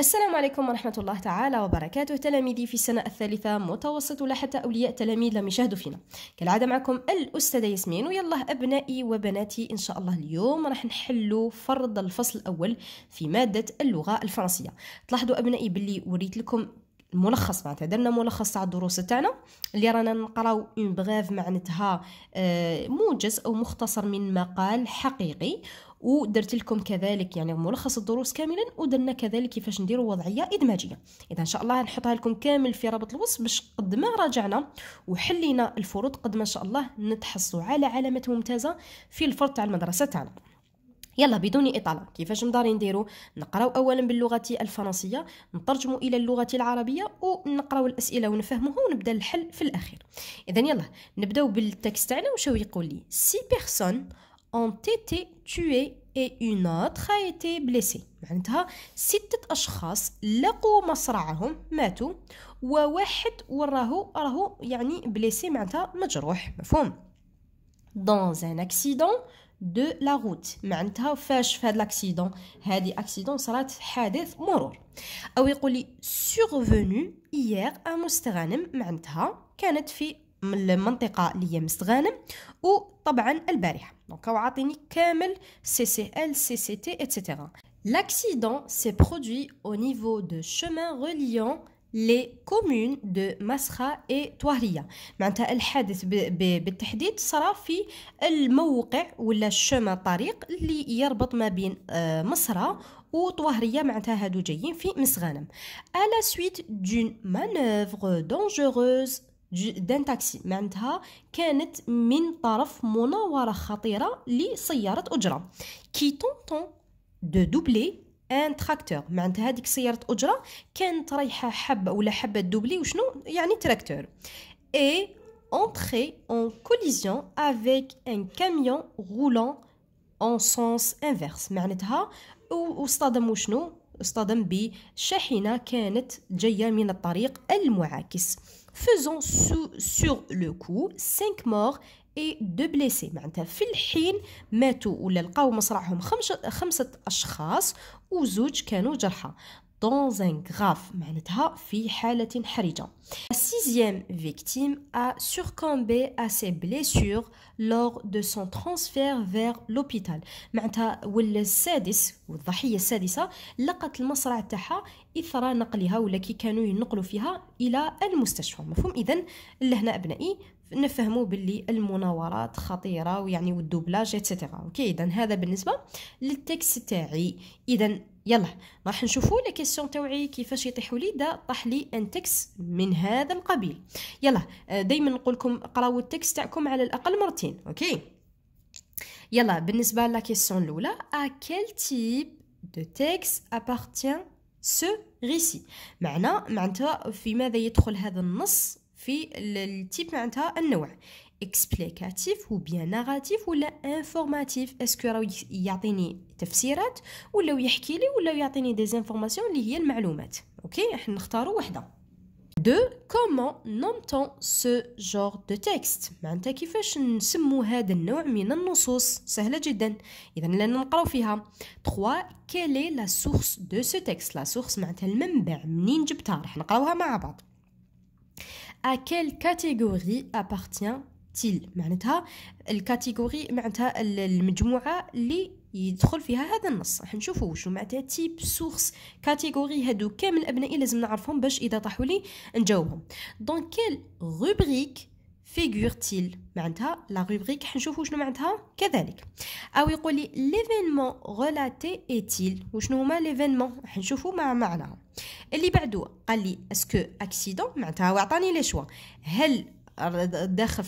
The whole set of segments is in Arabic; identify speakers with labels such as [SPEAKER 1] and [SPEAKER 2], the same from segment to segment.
[SPEAKER 1] السلام عليكم ورحمة الله تعالى وبركاته تلاميذي في السنة الثالثة متوسط ولا حتى أولياء تلاميذ لم يشاهدوا فينا كالعادة معكم الأستاذة ياسمين ويلا أبنائي وبناتي إن شاء الله اليوم راح نحلوا فرض الفصل الأول في مادة اللغة الفرنسية تلاحظوا أبنائي باللي وريت لكم الملخص معناتها درنا ملخص تاع الدروس تاعنا اللي رانا نقراو اون بغيف معناتها آه، موجز او مختصر من مقال حقيقي ودرت لكم كذلك يعني ملخص الدروس كاملا ودرنا كذلك كيفاش نديروا وضعيه ادماجيه اذا ان شاء الله نحطها لكم كامل في رابط الوصف باش قد ما راجعنا وحلينا الفروض قد ما ان شاء الله نتحصوا على علامات ممتازه في الفرض تاع المدرسه تاعنا يلا بدون اطاله كيفاش مداري نديرو نقراو اولا باللغه الفرنسيه نترجمو الى اللغه العربيه ونقراو الاسئله ونفهموها ونبدا الحل في الاخير اذا يلا نبداو بالتكست تاعنا وشو يقول لي سي بيرسون اون تيتي tuées et une autre a été blessée معناتها ستة أشخاص لقوا مصرعهم ماتوا وواحد وراه راهو يعني بليسي معناتها مجروح مفهوم Dans un accident de la route. C'est-à-dire qu'il n'y a pas eu d'accident. Cet accident est un accident mort. Ou il dit qu'il y hier à Moustaganem. C'est-à-dire qu'il y dans la région de Moustaganem. Ou, bien sûr, l'hier. Donc, il nous donne tout, CCL, CCT, etc. L'accident s'est produit au niveau de chemin reliant لي كومون دو مسخا اي طوهرية معناتها الحادث بالتحديد صرا في الموقع ولا الشما الطريق اللي يربط ما بين آه، مصرة وطوهرية معناتها هادو جايين في مسغانم على سويت دون مانوفغ دونجوروز دان تاكسي معناتها كانت من طرف مناورة خطيرة لسيارة أجرة كي تونتون دو دوبلي ان تراكتور معناتها هذيك سياره اجره كانت رايحه حبه ولا حبه دوبلي وشنو يعني تراكتور اي اونتري اون كوليزيون افيك ان كاميون roulant اون سونس انفيرس معناتها واصطدم شنو اصطدم بشاحنة كانت جاية من الطريق المعاكس faisant sur le coup 5 morts اي دو بليسي معناتها في الحين ماتوا ولا لقاو مصرعهم خمسة, خمسة أشخاص وزوج كانوا جرحى dans un grave معناتها في حالة حرجة. La sixième victime a succombé à ses blessures lors de son transfert vers l'hôpital. معناتها ولا السادس والضحية السادسة لقت المصرع تاعها إثر نقلها ولا كي كانوا ينقلوا فيها إلى المستشفى مفهوم إذا لهنا أبنائي نفهموا باللي المناورات خطيره ويعني والدوبلاج اتسيتيرا اوكي اذا هذا بالنسبه للتكست تاعي اذا يلا راح نشوفوا لا كيسيون تاوعي كيفاش يطيحوا لي دا طاح لي ان تكس من هذا القبيل يلا آه، دائما نقول لكم قراو التكس تاعكم على الاقل مرتين اوكي يلا بالنسبه لا كيسيون الاولى ا كيل تيب دو تكس ابارتيان سو ريسي معنى معناتها في ماذا يدخل هذا النص في التيب معناتها النوع اكسبليكاتيف ولا ناراتيف ولا انفورماتيف اسكو راه يعطيني تفسيرات ولا يحكي لي ولا يعطيني دي زانفورماسيون اللي هي المعلومات اوكي احنا نختاروا وحده دو كومون نونتون سو جور دو تيكست معناتها كيفاش نسمو هذا النوع من النصوص سهله جدا اذا لن نقراو فيها 3 كيلي لا سورس دو سو تيكست لا سورس معناتها المنبع منين جبتها راح نقراوها مع بعض à quelle catégorie appartient تيل معناتها الكاتيجوري معناتها المجموعه اللي يدخل فيها هذا النص راح نشوفوا شنو معناتها تيب سورس كاتيجوري هادو كامل ابنائي لازم نعرفهم باش اذا طاحوا لي نجاوبهم دونك كيل روبريك فيغور تيل معناتها لا روبريك نشوفوا شنو معناتها كذلك او يقول لي ليفينمون غولاتي ايتيل وشنو هما ليفينمون نشوفوا مع معناها اللي بعده قال لي اسكو اكسيدون معناتها هو عطاني لي شوا هل داخل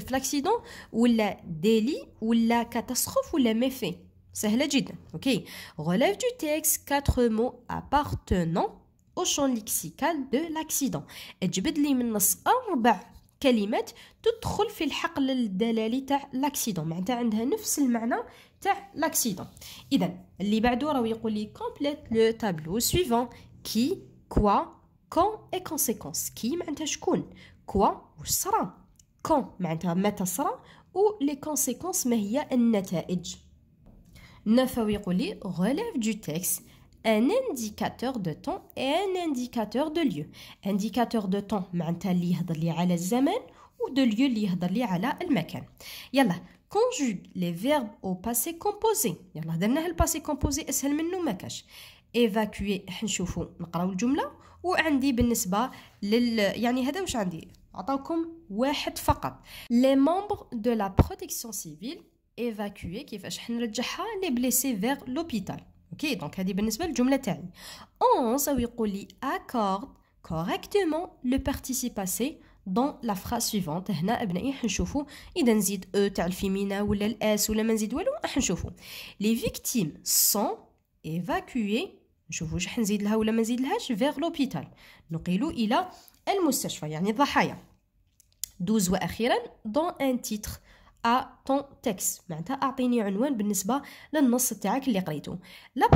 [SPEAKER 1] فلاكسيدون ولا ديلي ولا كاتاستروف ولا ميفي سهله جدا اوكي غولاف دو تيكس كاتر مو ابارتنون او شون ليكسيكال دو لاكسيدون اجبد لي من نص اربع كلمات تدخل في الحقل الدلالي تاع لاكسيدون معناتها عندها نفس المعنى تاع لاكسيدون اذا اللي بعده راهو يقول لي كومبليت لو تابلو سويفون كي كوا كون اي كونسيكونس كي معناتها شكون كوا واش صرا كون معناتها متى صرا و لي كونسيكونس ما هي النتائج نفاوي يقولي غلاف دو تيكس ان انديكاتور دو طون et ان انديكاتور دو ليو انديكاتور دو طون معناتها اللي يهضر لي على الزمان و دو ليو اللي يهضر لي على المكان يلا conjugue les verbes au passé composé يلا درناه الباسي كومبوزي اسهل منه ما كاش ايفاكوي حنشوفو نقراو الجمله وعندي بالنسبه لل يعني هذا واش عندي The Les membres de la protection civile évacués, qui est les blessés vers l'hôpital. Ok, donc, On va Accorde correctement le participe passé » dans la phrase suivante. E les victimes sont évacuées vers l'hôpital. المستشفى يعني الضحايا دوز وأخيرا دون ان تيتر ا طون تكس معناتها اعطيني عنوان بالنسبه للنص تاعك اللي قريته لا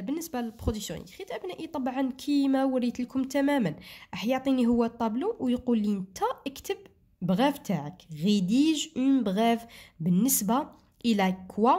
[SPEAKER 1] بالنسبه للبرودكسيون خيت ابنائي طبعا كيما وريت لكم تماما راح يعطيني هو الطابلو ويقول لي انت اكتب بغاف تاعك غيديج اون بغاف بالنسبه الى كوا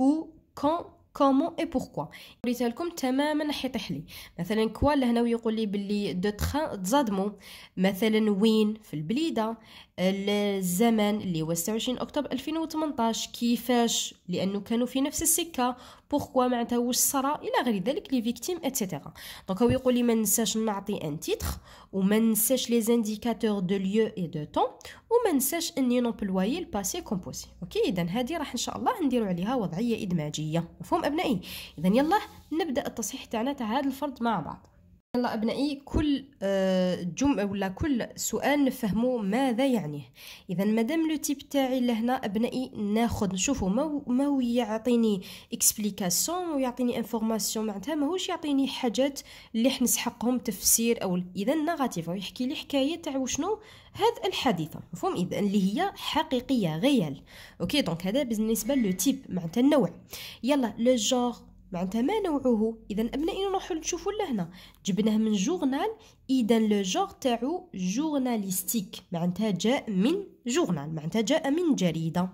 [SPEAKER 1] او كون كومون اي بوركوا وريتها لكم تماما حيطيح لي مثلا كوا لهنا ويقول لي باللي دو تخان تزادمو مثلا وين في البليده الزمن اللي هو 26 اكتوبر 2018 كيفاش لانه كانوا في نفس السكه بوركوا معناتها واش صرا الى غير ذلك لي فيكتيم اتسيتيرا دونك هو يقول لي ما ننساش نعطي ان تيتر وما ننساش لي زانديكاتور دو ليو اي دو طون وما ننساش اني نوبلواي الباسي كومبوزي اوكي اذا هذه راح ان شاء الله نديرو عليها وضعيه ادماجيه مفهوم ابنائي اذا يلا نبدا التصحيح تاعنا تاع هذا الفرد مع بعض يلا ابنائي كل آه، جمعة ولا كل سؤال نفهمو ماذا يعنيه اذا مادام لو تيب تاعي لهنا ابنائي ناخذ نشوفو ما ما هو يعطيني اكسبليكاسيون ويعطيني انفورماسيون معناتها ماهوش يعطيني حاجات اللي حنسحقهم تفسير او اذا نيجاتيف يحكي لي حكايه تاع وشنو هذا الحادثة مفهوم اذا اللي هي حقيقيه غيال اوكي دونك هذا بالنسبه لو تيب معناتها النوع يلا لو جور معناتها ما نوعه اذا ابناء نروحوا نشوفوا لهنا جبناه من جورنال اذا لو جور تاعو جورناليستيك معناتها جاء من جورنال معناتها جاء من جريده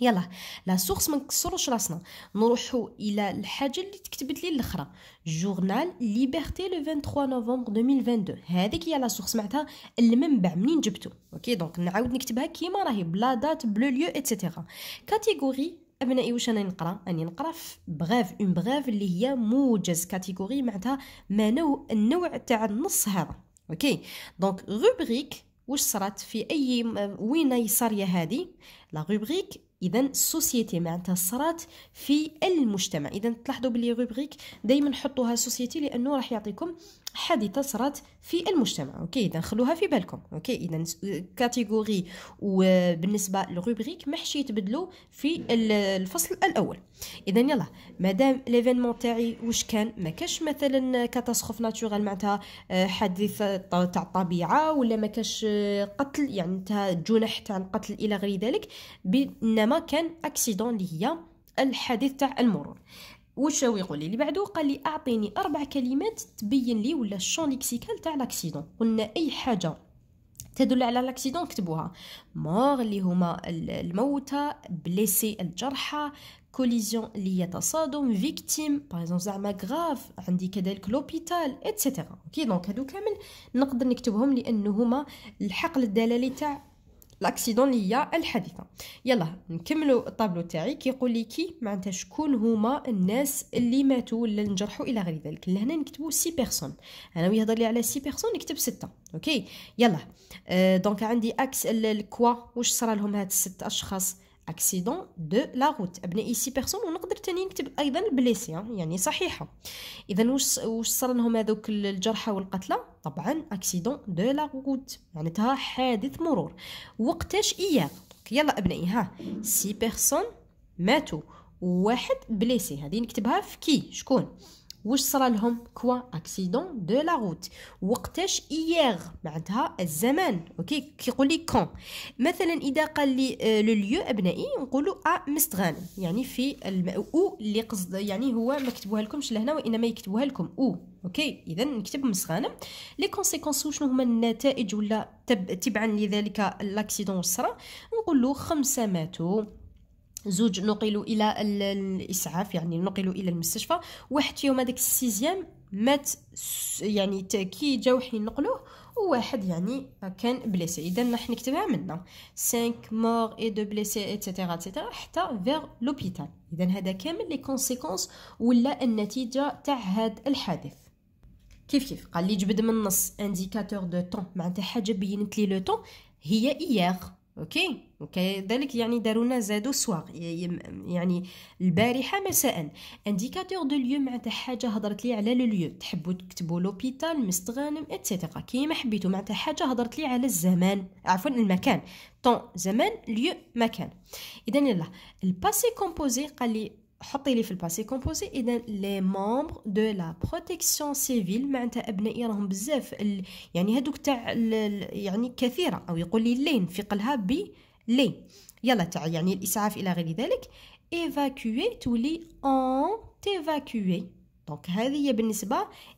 [SPEAKER 1] يلا لا سورس ما نكسروش راسنا نروحوا الى الحاجه اللي تكتبت لي الاخرى جورنال ليبرتي لو 23 نوفمبر 2022 هذيك هي لا سورس معناتها المنبع منين جبته اوكي دونك نعاود نكتبها كيما راهي بلا دات بلو ليو ايتترا كاتيجوري ابنائي واش انا نقرا اني نقرا بغاف اون بغاف اللي هي موجز كاتيجوري معناتها ما نوع النوع تاع النص هذا اوكي دونك روبريك واش صرات في اي وين صاريه هذه لا روبريك اذا سوسيتي معناتها صرات في المجتمع اذا تلاحظوا بلي روبريك دائما حطوها سوسيتي لانه راح يعطيكم حادثه صرات في المجتمع اوكي اذا خلوها في بالكم اوكي اذا كاتيجوري وبالنسبه للروبريك ما حشي يتبدلوا في الفصل الاول اذا يلا مادام ليفينمون تاعي واش كان ما كاش مثلا كاتاسخوف ناتشورال معناتها آه، حادث تاع الطبيعه ولا ما كاش آه، قتل يعني انتهى جنح تاع القتل الى غير ذلك بينما كان اكسيدون اللي هي الحادث تاع المرور وشاو يقول لي اللي بعده قال لي اعطيني اربع كلمات تبين لي ولا الشون ليكسيكال تاع لاكسيدون قلنا اي حاجه تدل على لاكسيدون كتبوها مور اللي هما الموتى بليسي الجرحى كوليزيون اللي هي تصادم فيكتيم باغ اكزومبل زعما غراف عندي كذلك لوبيتال اتسيتيرا اوكي دونك هادو كامل نقدر نكتبهم لانه هما الحقل الدلالي تاع لاكسيدون هي الحادثه يلا نكملوا الطابلو تاعي كيقول لي كي معناتها شكون هما الناس اللي ماتوا ولا نجرحوا الى غير ذلك لهنا نكتبوا سي بيرسون انا ويهضر لي على سي بيرسون نكتب سته اوكي يلا أه دونك عندي اكس الكوا واش صرا لهم هاد الست اشخاص اكسيدون دو لا روت ابنائي سي بيرسون ونقدر تاني نكتب ايضا بليسي يعني صحيحه اذا واش واش صار لهم هذوك الجرحى والقتله طبعا اكسيدون دو لا روت معناتها حادث مرور وقتاش اياه يلا ابنائي ها سي بيرسون ماتوا واحد بليسي هذه نكتبها في كي شكون واش صرا لهم كوا اكسيدون دو لا روت وقتاش ايغ معناتها الزمان اوكي كيقول لي كون مثلا اذا قال لي آه، لو ليو ابنائي نقولوا ا مستغانم يعني في الم... او اللي قصد يعني هو ما كتبوها لكمش لهنا وانما يكتبوها لكم او اوكي اذا نكتب مستغانم لي كونسيكونس وشنو هما النتائج ولا تب... تبعا لذلك الاكسيدون صرا نقول له خمسه ماتوا زوج نقلوا الى الاسعاف يعني نقلوا الى المستشفى واحد فيهم هذاك السيزيام مات يعني كي جاو حين نقلوه وواحد يعني كان بليسي اذا راح نكتبها منا 5 مور اي دو بليسي اتسيتيرا اتسيتيرا حتى فيغ لوبيتال اذا هذا كامل لي كونسيكونس ولا النتيجه تاع هذا الحادث كيف كيف قال لي جبد من النص انديكاتور دو طون معناتها حاجه بينت لي لو طون هي اييغ اوكي وكذلك يعني داروا لنا زادو سواغ يعني البارحه مساء انديكاتور دو ليو معناتها حاجه هضرت لي على لو ليو تحبوا تكتبوا لوبيتال مستغانم اتسيتيرا كيما حبيتوا معناتها حاجه هضرت لي على الزمان عفوا المكان طون زمان ليو مكان اذا يلا الباسي كومبوزي قال لي حطي لي في الباسي كومبوزي اذا لي مومبر دو لا بروتيكسيون سيفيل معناتها ابنائي راهم بزاف ال... يعني هذوك تاع ال... يعني كثيره او يقول لي لين في قلها بي لي يلا تاع يعني الاسعاف الى غير ذلك ايفاكوي تولي اون تيفاكوي دونك هذه هي بالنسبه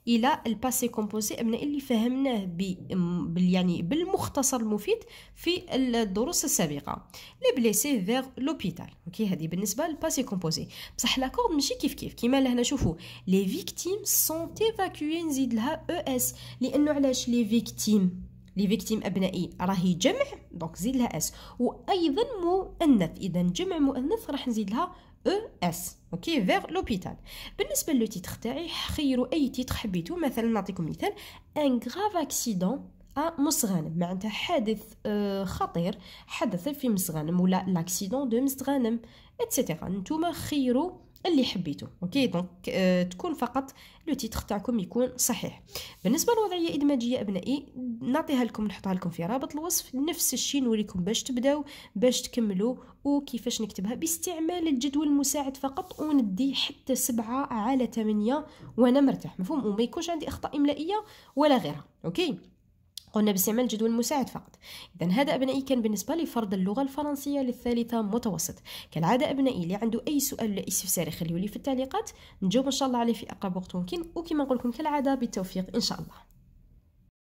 [SPEAKER 1] الى الباسي كومبوزي ابناء اللي فهمناه بال يعني بالمختصر المفيد في الدروس السابقه لي بليسي فيغ لوبيتال اوكي هذه بالنسبه للباسي كومبوزي بصح لاكورد ماشي كيف كيف كيما لهنا شوفوا لي فيكتيم سون تيفاكوي نزيد لها او e اس لانه علاش لي فيكتيم لي فيكتيم ابنائي راهي جمع دونك زيد لها اس وايضا مؤنث اذا جمع مؤنث راح نزيد لها E S اوكي فيغ لوبيتال بالنسبه لو تيتر تاعي خيروا اي تيتر حبيتو مثلا نعطيكم مثال ان غراف اكسيدون ا مصغانم معناتها حادث آه، خطير حدث في مصغانم ولا لاكسيدون دو مصغانم ايتترا نتوما خيروا اللي حبيتو اوكي دونك آه تكون فقط لو تيتر تاعكم يكون صحيح بالنسبه للوضعيه ادماجيه ابنائي نعطيها لكم نحطها لكم في رابط الوصف نفس الشيء نوريكم باش تبداو باش تكملوا وكيفاش نكتبها باستعمال الجدول المساعد فقط وندي حتى سبعة على ثمانية وانا مرتاح مفهوم وما يكونش عندي اخطاء املائيه ولا غيرها اوكي قلنا باستعمال جدول مساعد فقط إذا هذا أبنائي كان بالنسبة لفرض اللغة الفرنسية للثالثة متوسط كالعادة أبنائي اللي عنده أي سؤال ولا استفسار يخليه لي في التعليقات نجاوب إن شاء الله عليه في أقرب وقت ممكن وكما نقول لكم كالعادة بالتوفيق إن شاء الله